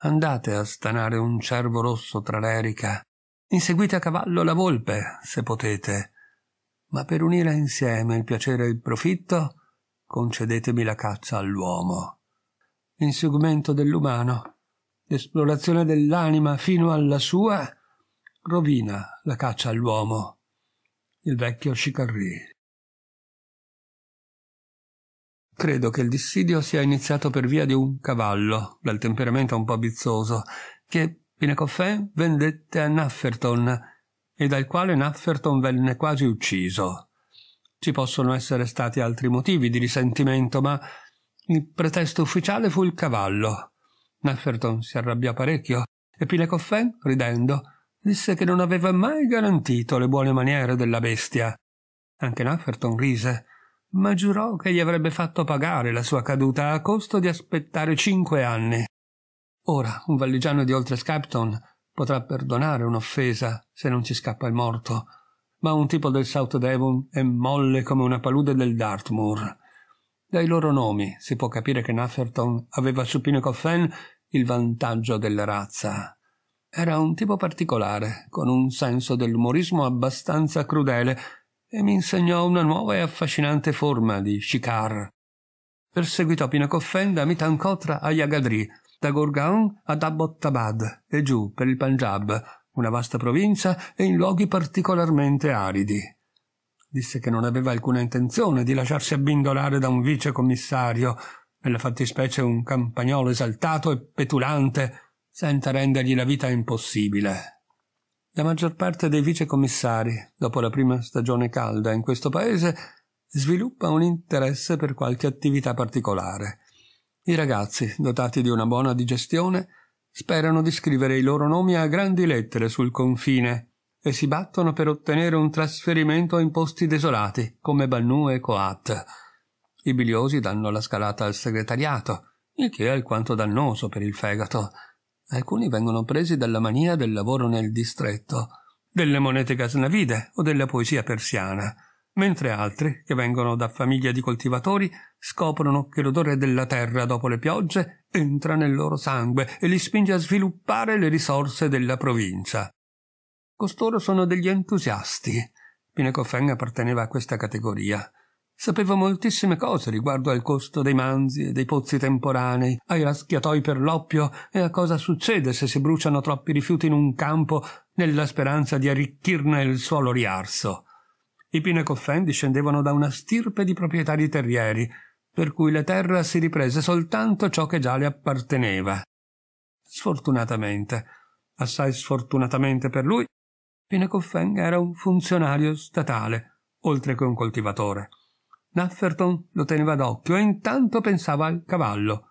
Andate a stanare un cervo rosso tra l'erica. Inseguite a cavallo la volpe, se potete. Ma per unire insieme il piacere e il profitto, concedetemi la caccia all'uomo. L'inseguimento dell'umano, l'esplorazione dell'anima fino alla sua, rovina la caccia all'uomo. Il vecchio Chicarrì. Credo che il dissidio sia iniziato per via di un cavallo, dal temperamento un po' bizzoso, che Pinecoffè vendette a Nafferton e dal quale Nafferton venne quasi ucciso. Ci possono essere stati altri motivi di risentimento, ma il pretesto ufficiale fu il cavallo. Nafferton si arrabbiò parecchio e Pinecoffè, ridendo, disse che non aveva mai garantito le buone maniere della bestia. Anche Nafferton rise ma giurò che gli avrebbe fatto pagare la sua caduta a costo di aspettare cinque anni. Ora un valligiano di oltre Scapton potrà perdonare un'offesa se non ci scappa il morto, ma un tipo del South Devon è molle come una palude del Dartmoor. Dai loro nomi si può capire che Nafferton aveva su Pinocoffen il vantaggio della razza. Era un tipo particolare, con un senso dell'umorismo abbastanza crudele, e mi insegnò una nuova e affascinante forma di shikar. Perseguitò Pinacoffenda Mitankotra a Yagadri, da Gurgaon ad Abbottabad e giù per il Punjab, una vasta provincia e in luoghi particolarmente aridi. Disse che non aveva alcuna intenzione di lasciarsi abbindolare da un vice commissario, nella fattispecie un campagnolo esaltato e petulante, senza rendergli la vita impossibile. La maggior parte dei vicecommissari, dopo la prima stagione calda in questo paese, sviluppa un interesse per qualche attività particolare. I ragazzi, dotati di una buona digestione, sperano di scrivere i loro nomi a grandi lettere sul confine e si battono per ottenere un trasferimento in posti desolati, come Bannu e Coat. I biliosi danno la scalata al segretariato, il che è alquanto dannoso per il fegato. Alcuni vengono presi dalla mania del lavoro nel distretto, delle monete gasnavide o della poesia persiana, mentre altri, che vengono da famiglie di coltivatori, scoprono che l'odore della terra dopo le piogge entra nel loro sangue e li spinge a sviluppare le risorse della provincia. Costoro sono degli entusiasti. Pinacofen apparteneva a questa categoria. Sapeva moltissime cose riguardo al costo dei manzi e dei pozzi temporanei, ai raschiatoi per l'oppio e a cosa succede se si bruciano troppi rifiuti in un campo nella speranza di arricchirne il suolo riarso. I Pinecoffen discendevano da una stirpe di proprietari terrieri, per cui la terra si riprese soltanto ciò che già le apparteneva. Sfortunatamente, assai sfortunatamente per lui, Pinecoffen era un funzionario statale, oltre che un coltivatore. Nafferton lo teneva d'occhio e intanto pensava al cavallo.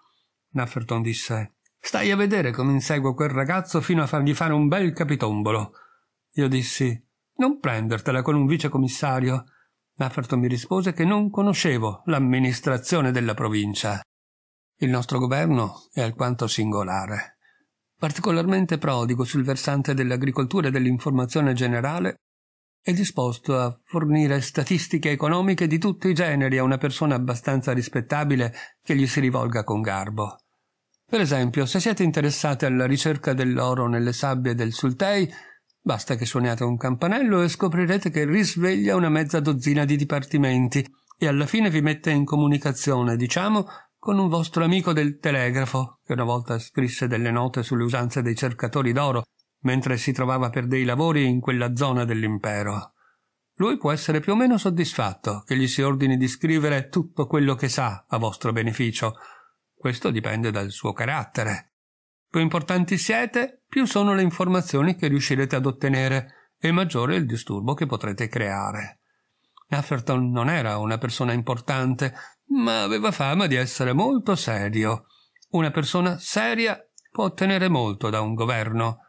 Nafferton disse Stai a vedere come inseguo quel ragazzo fino a fargli fare un bel capitombolo. Io dissi Non prendertela con un vicecommissario. Nafferton mi rispose che non conoscevo l'amministrazione della provincia. Il nostro governo è alquanto singolare. Particolarmente prodigo sul versante dell'agricoltura e dell'informazione generale è disposto a fornire statistiche economiche di tutti i generi a una persona abbastanza rispettabile che gli si rivolga con garbo. Per esempio, se siete interessati alla ricerca dell'oro nelle sabbie del Sultei, basta che suoniate un campanello e scoprirete che risveglia una mezza dozzina di dipartimenti e alla fine vi mette in comunicazione, diciamo, con un vostro amico del telegrafo, che una volta scrisse delle note sulle usanze dei cercatori d'oro mentre si trovava per dei lavori in quella zona dell'impero. Lui può essere più o meno soddisfatto che gli si ordini di scrivere tutto quello che sa a vostro beneficio. Questo dipende dal suo carattere. Più importanti siete, più sono le informazioni che riuscirete ad ottenere e maggiore il disturbo che potrete creare. Atherton non era una persona importante, ma aveva fama di essere molto serio. Una persona seria può ottenere molto da un governo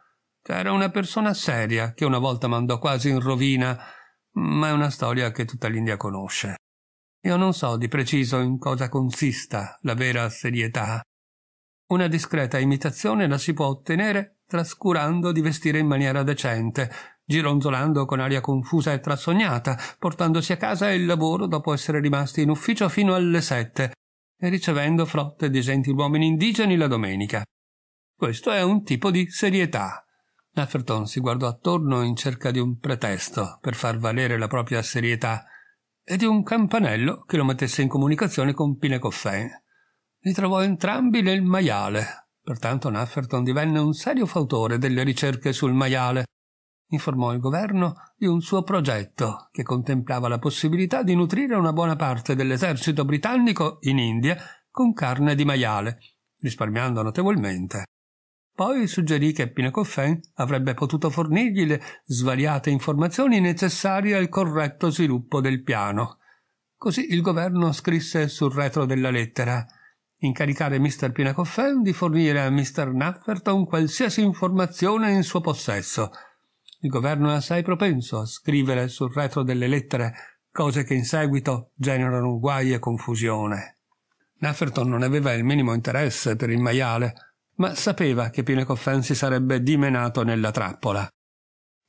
era una persona seria che una volta mandò quasi in rovina, ma è una storia che tutta l'India conosce. Io non so di preciso in cosa consista la vera serietà. Una discreta imitazione la si può ottenere trascurando di vestire in maniera decente, gironzolando con aria confusa e trassognata, portandosi a casa il lavoro dopo essere rimasti in ufficio fino alle sette e ricevendo frotte di gentiluomini indigeni la domenica. Questo è un tipo di serietà Atherton si guardò attorno in cerca di un pretesto per far valere la propria serietà e di un campanello che lo mettesse in comunicazione con Pinecoffin. Li trovò entrambi nel maiale, pertanto Nafferton divenne un serio fautore delle ricerche sul maiale. Informò il governo di un suo progetto che contemplava la possibilità di nutrire una buona parte dell'esercito britannico in India con carne di maiale, risparmiando notevolmente poi suggerì che Pinacoffin avrebbe potuto fornirgli le svariate informazioni necessarie al corretto sviluppo del piano. Così il governo scrisse sul retro della lettera incaricare Mr. Pinacoffin di fornire a Mr. Nafferton qualsiasi informazione in suo possesso. Il governo è assai propenso a scrivere sul retro delle lettere cose che in seguito generano guai e confusione. Nafferton non aveva il minimo interesse per il maiale, ma sapeva che Pinecoffin si sarebbe dimenato nella trappola.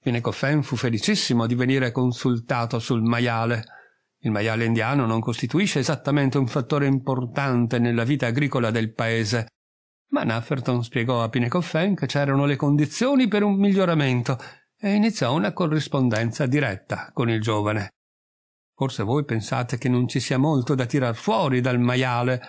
Pinecoffin fu felicissimo di venire consultato sul maiale. Il maiale indiano non costituisce esattamente un fattore importante nella vita agricola del paese, ma Nafferton spiegò a Pinecoffin che c'erano le condizioni per un miglioramento e iniziò una corrispondenza diretta con il giovane. Forse voi pensate che non ci sia molto da tirar fuori dal maiale,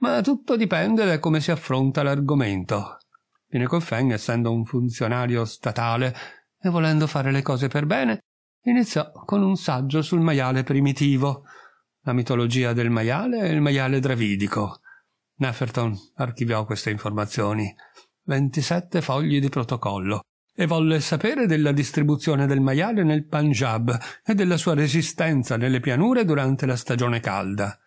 ma tutto dipende da come si affronta l'argomento. Pinecoffen, essendo un funzionario statale e volendo fare le cose per bene, iniziò con un saggio sul maiale primitivo, la mitologia del maiale e il maiale dravidico. Nafferton archiviò queste informazioni, 27 fogli di protocollo, e volle sapere della distribuzione del maiale nel Punjab e della sua resistenza nelle pianure durante la stagione calda.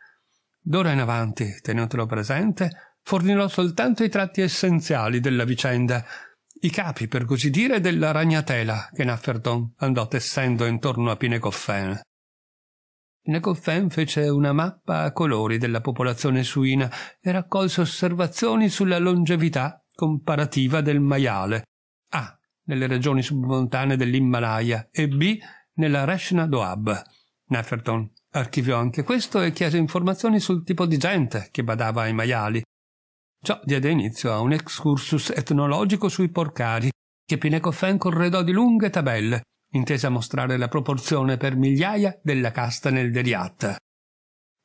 D'ora in avanti, tenetelo presente, fornirò soltanto i tratti essenziali della vicenda, i capi, per così dire, della ragnatela che Nafferton andò tessendo intorno a Pinecoffin. Pinecoffin fece una mappa a colori della popolazione suina e raccolse osservazioni sulla longevità comparativa del maiale, a. nelle regioni submontane dell'Himalaya e b. nella Reshna Doab. Nafferton Archiviò anche questo e chiese informazioni sul tipo di gente che badava ai maiali. Ciò diede inizio a un excursus etnologico sui porcari, che Pinecoffin corredò di lunghe tabelle, intese a mostrare la proporzione per migliaia della casta nel Deriat.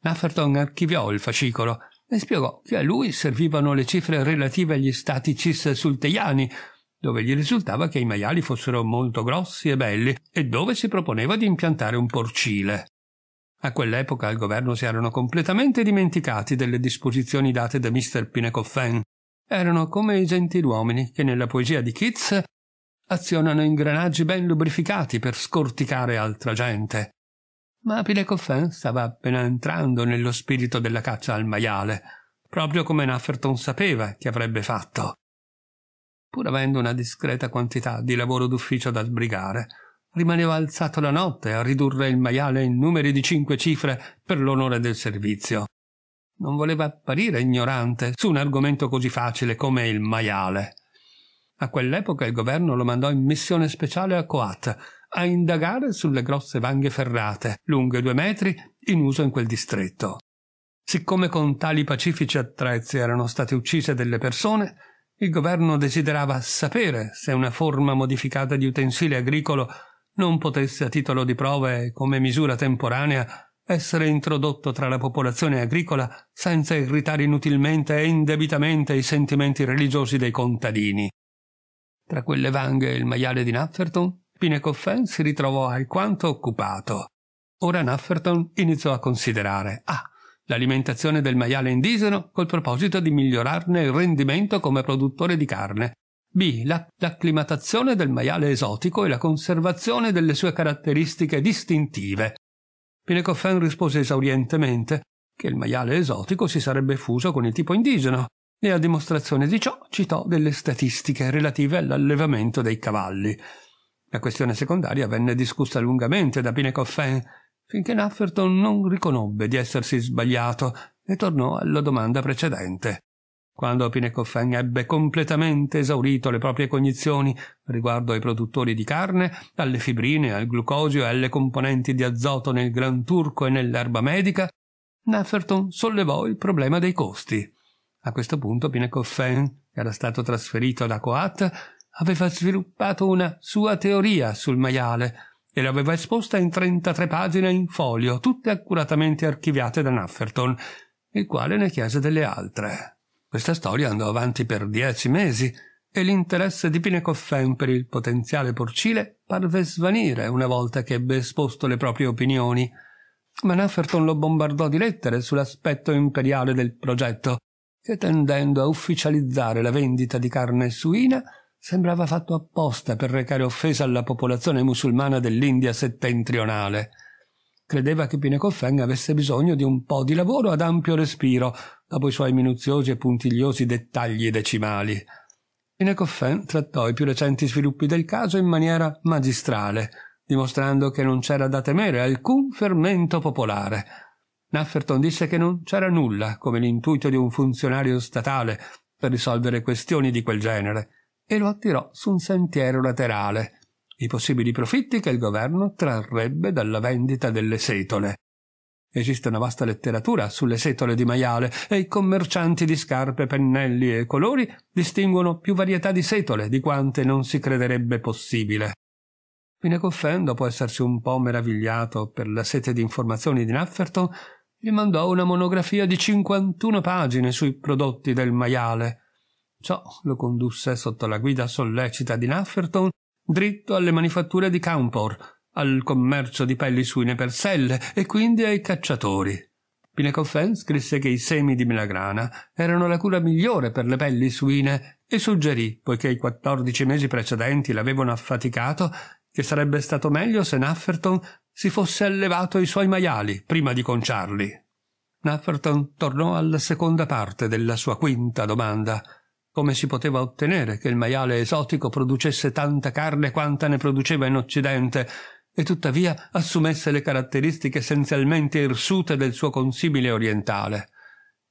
Nafferton archiviò il fascicolo e spiegò che a lui servivano le cifre relative agli stati cis-sulteiani, dove gli risultava che i maiali fossero molto grossi e belli e dove si proponeva di impiantare un porcile. A quell'epoca il governo si erano completamente dimenticati delle disposizioni date da Mr. Pinecoffin. Erano come i gentiluomini che nella poesia di Keats azionano ingranaggi ben lubrificati per scorticare altra gente. Ma Pinecoffin stava appena entrando nello spirito della caccia al maiale, proprio come Nafferton sapeva che avrebbe fatto. Pur avendo una discreta quantità di lavoro d'ufficio da sbrigare, rimaneva alzato la notte a ridurre il maiale in numeri di cinque cifre per l'onore del servizio. Non voleva apparire ignorante su un argomento così facile come il maiale. A quell'epoca il governo lo mandò in missione speciale a Coat a indagare sulle grosse vanghe ferrate, lunghe due metri, in uso in quel distretto. Siccome con tali pacifici attrezzi erano state uccise delle persone, il governo desiderava sapere se una forma modificata di utensile agricolo non potesse a titolo di prove e come misura temporanea essere introdotto tra la popolazione agricola senza irritare inutilmente e indebitamente i sentimenti religiosi dei contadini. Tra quelle vanghe e il maiale di Nafferton, Pinecoffin si ritrovò alquanto occupato. Ora Nafferton iniziò a considerare ah, L'alimentazione del maiale indigeno col proposito di migliorarne il rendimento come produttore di carne B. L'acclimatazione del maiale esotico e la conservazione delle sue caratteristiche distintive. Pinecoffin rispose esaurientemente che il maiale esotico si sarebbe fuso con il tipo indigeno e a dimostrazione di ciò citò delle statistiche relative all'allevamento dei cavalli. La questione secondaria venne discussa lungamente da Pinecoffin finché Nafferton non riconobbe di essersi sbagliato e tornò alla domanda precedente. Quando Pinecoffin ebbe completamente esaurito le proprie cognizioni riguardo ai produttori di carne, alle fibrine, al glucosio e alle componenti di azoto nel gran turco e nell'erba medica, Nefferton sollevò il problema dei costi. A questo punto Pinecoffin, che era stato trasferito da Coat, aveva sviluppato una sua teoria sul maiale e l'aveva esposta in 33 pagine in folio, tutte accuratamente archiviate da Nafferton, il quale ne chiese delle altre. Questa storia andò avanti per dieci mesi e l'interesse di Pinecoffen per il potenziale porcile parve svanire una volta che ebbe esposto le proprie opinioni. Ma Nafferton lo bombardò di lettere sull'aspetto imperiale del progetto, che tendendo a ufficializzare la vendita di carne suina sembrava fatto apposta per recare offesa alla popolazione musulmana dell'India settentrionale credeva che Pinecoffeng avesse bisogno di un po' di lavoro ad ampio respiro, dopo i suoi minuziosi e puntigliosi dettagli decimali. Pinecoffeng trattò i più recenti sviluppi del caso in maniera magistrale, dimostrando che non c'era da temere alcun fermento popolare. Nafferton disse che non c'era nulla come l'intuito di un funzionario statale per risolvere questioni di quel genere e lo attirò su un sentiero laterale i possibili profitti che il governo trarrebbe dalla vendita delle setole. Esiste una vasta letteratura sulle setole di maiale e i commercianti di scarpe, pennelli e colori distinguono più varietà di setole di quante non si crederebbe possibile. Pinecoffen, dopo essersi un po' meravigliato per la sete di informazioni di Nafferton, gli mandò una monografia di 51 pagine sui prodotti del maiale. Ciò lo condusse sotto la guida sollecita di Nafferton dritto alle manifatture di Campor, al commercio di pelli suine per selle e quindi ai cacciatori. Pinecoffin scrisse che i semi di melagrana erano la cura migliore per le pelli suine e suggerì, poiché i quattordici mesi precedenti l'avevano affaticato, che sarebbe stato meglio se Nafferton si fosse allevato i suoi maiali prima di conciarli. Nafferton tornò alla seconda parte della sua quinta domanda come si poteva ottenere che il maiale esotico producesse tanta carne quanta ne produceva in Occidente e tuttavia assumesse le caratteristiche essenzialmente irsute del suo consimile orientale?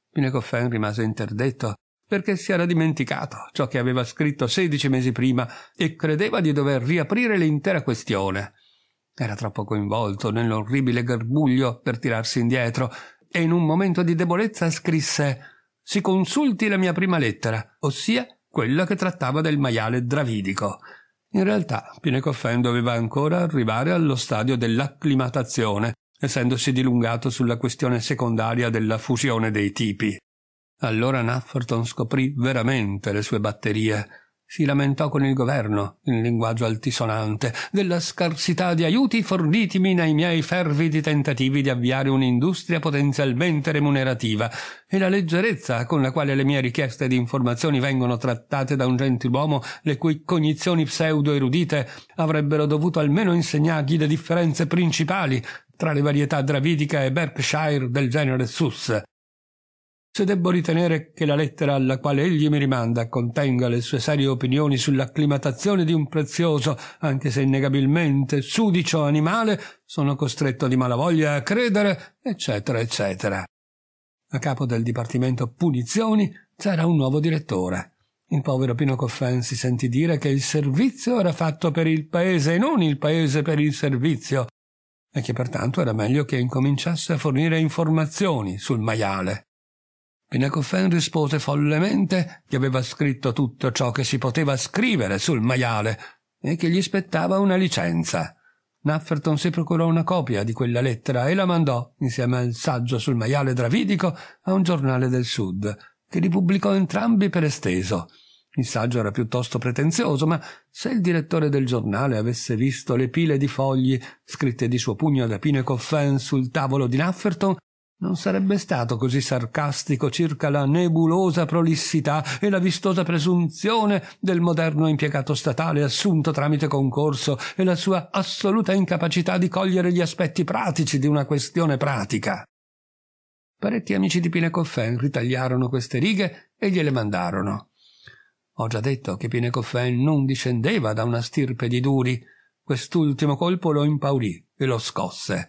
Pinecoffin rimase interdetto perché si era dimenticato ciò che aveva scritto sedici mesi prima e credeva di dover riaprire l'intera questione. Era troppo coinvolto nell'orribile garbuglio per tirarsi indietro e in un momento di debolezza scrisse si consulti la mia prima lettera, ossia quella che trattava del maiale dravidico. In realtà Pinecoffin doveva ancora arrivare allo stadio dell'acclimatazione, essendosi dilungato sulla questione secondaria della fusione dei tipi. Allora Nafferton scoprì veramente le sue batterie si lamentò con il governo, in linguaggio altisonante, della scarsità di aiuti fornitimi nei miei fervidi tentativi di avviare un'industria potenzialmente remunerativa e la leggerezza con la quale le mie richieste di informazioni vengono trattate da un gentiluomo le cui cognizioni pseudo-erudite avrebbero dovuto almeno insegnargli le differenze principali tra le varietà dravidica e Berkshire del genere Sus se debbo ritenere che la lettera alla quale egli mi rimanda contenga le sue serie opinioni sull'acclimatazione di un prezioso, anche se innegabilmente sudicio animale, sono costretto di malavoglia a credere, eccetera, eccetera. A capo del dipartimento punizioni c'era un nuovo direttore. Il povero Pino Coffin si sentì dire che il servizio era fatto per il paese e non il paese per il servizio, e che pertanto era meglio che incominciasse a fornire informazioni sul maiale. Pinecofen rispose follemente che aveva scritto tutto ciò che si poteva scrivere sul maiale e che gli spettava una licenza. Nafferton si procurò una copia di quella lettera e la mandò, insieme al saggio sul maiale dravidico, a un giornale del Sud, che li pubblicò entrambi per esteso. Il saggio era piuttosto pretenzioso, ma se il direttore del giornale avesse visto le pile di fogli scritte di suo pugno da Pinecoffin sul tavolo di Nafferton, non sarebbe stato così sarcastico circa la nebulosa prolissità e la vistosa presunzione del moderno impiegato statale assunto tramite concorso e la sua assoluta incapacità di cogliere gli aspetti pratici di una questione pratica. Parecchi amici di Pinecoffen ritagliarono queste righe e gliele mandarono. Ho già detto che Pinecoffen non discendeva da una stirpe di duri. Quest'ultimo colpo lo impaurì e lo scosse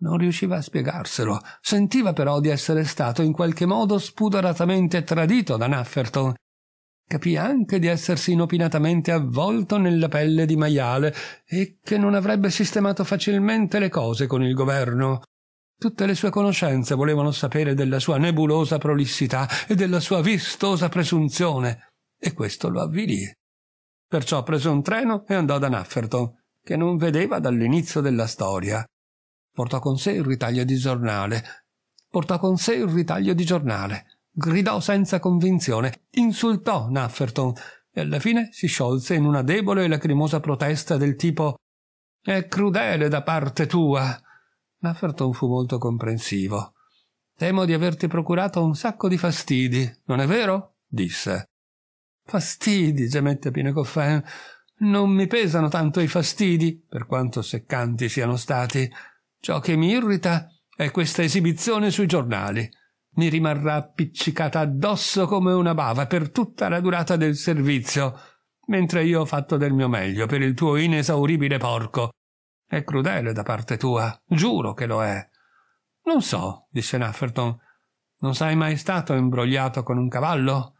non riusciva a spiegarselo, sentiva però di essere stato in qualche modo spudoratamente tradito da Nafferton. Capì anche di essersi inopinatamente avvolto nella pelle di maiale e che non avrebbe sistemato facilmente le cose con il governo. Tutte le sue conoscenze volevano sapere della sua nebulosa prolissità e della sua vistosa presunzione, e questo lo avvilì. Perciò prese un treno e andò da Nafferton, che non vedeva dall'inizio della storia portò con sé il ritaglio di giornale, portò con sé il ritaglio di giornale, gridò senza convinzione, insultò Nafferton e alla fine si sciolse in una debole e lacrimosa protesta del tipo «È crudele da parte tua!» Nafferton fu molto comprensivo. «Temo di averti procurato un sacco di fastidi, non è vero?» disse. «Fastidi!» gemette Pinecoffin. «Non mi pesano tanto i fastidi, per quanto seccanti siano stati!» Ciò che mi irrita è questa esibizione sui giornali. Mi rimarrà appiccicata addosso come una bava per tutta la durata del servizio, mentre io ho fatto del mio meglio per il tuo inesauribile porco. È crudele da parte tua, giuro che lo è. Non so, disse Nafferton. Non sei mai stato imbrogliato con un cavallo?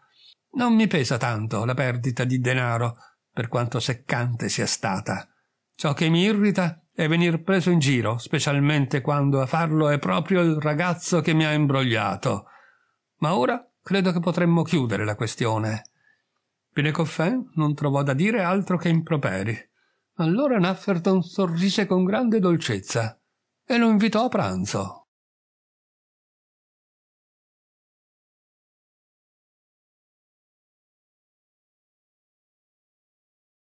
Non mi pesa tanto la perdita di denaro, per quanto seccante sia stata. Ciò che mi irrita e venir preso in giro, specialmente quando a farlo è proprio il ragazzo che mi ha imbrogliato. Ma ora credo che potremmo chiudere la questione. Pinecoffin non trovò da dire altro che improperi. Allora Nafferton sorrise con grande dolcezza e lo invitò a pranzo.